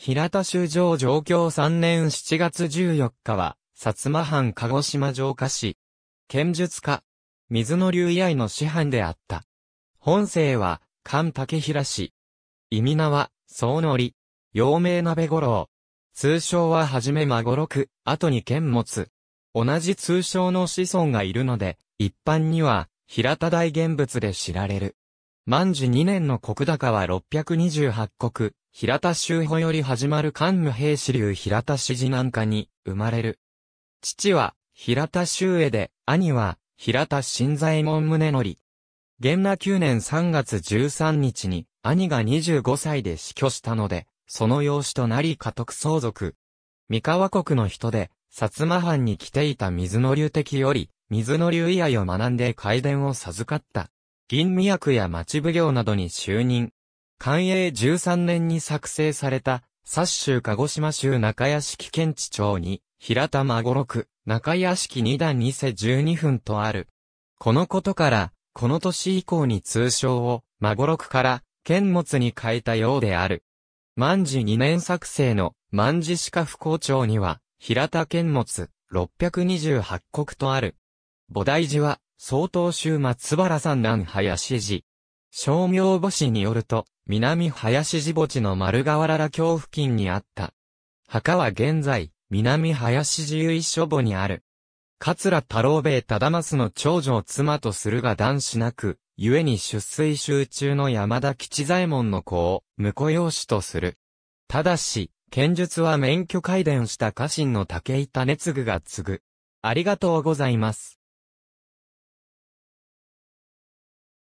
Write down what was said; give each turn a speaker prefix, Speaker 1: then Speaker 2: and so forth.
Speaker 1: 平田州城上京3年7月14日は、薩摩藩鹿児島城下市。剣術家。水野流以の師範であった。本姓は、菅竹平氏。意味名は、総則。陽明鍋五郎。通称ははじめ孫六、後に剣持つ。同じ通称の子孫がいるので、一般には、平田大現物で知られる。万事2年の国高は628国、平田修保より始まる関務兵士流平田主次んかに生まれる。父は平田修栄で、兄は平田新左衛門宗則。元那9年3月13日に兄が25歳で死去したので、その養子となり家督相続。三河国の人で、薩摩藩に来ていた水野流的より、水野流居合を学んで改伝を授かった。銀宮区や町奉行などに就任。寛永13年に作成された、薩州鹿児島州中屋敷県地町に、平田孫六、中屋敷二段二世十二分とある。このことから、この年以降に通称を、孫六から、剣物に変えたようである。万事二年作成の、万事鹿不幸町には、平田剣物、二十八国とある。菩提寺は、総統州松原さん南林寺。商名母によると、南林寺墓地の丸河原峡付近にあった。墓は現在、南林寺由緒墓にある。桂太郎兵衛忠政の長女を妻とするが男子なく、故に出水集中の山田吉左衛門の子を、婿養子とする。ただし、剣術は免許改伝した家臣の武井種次が継ぐ。ありがとうございます。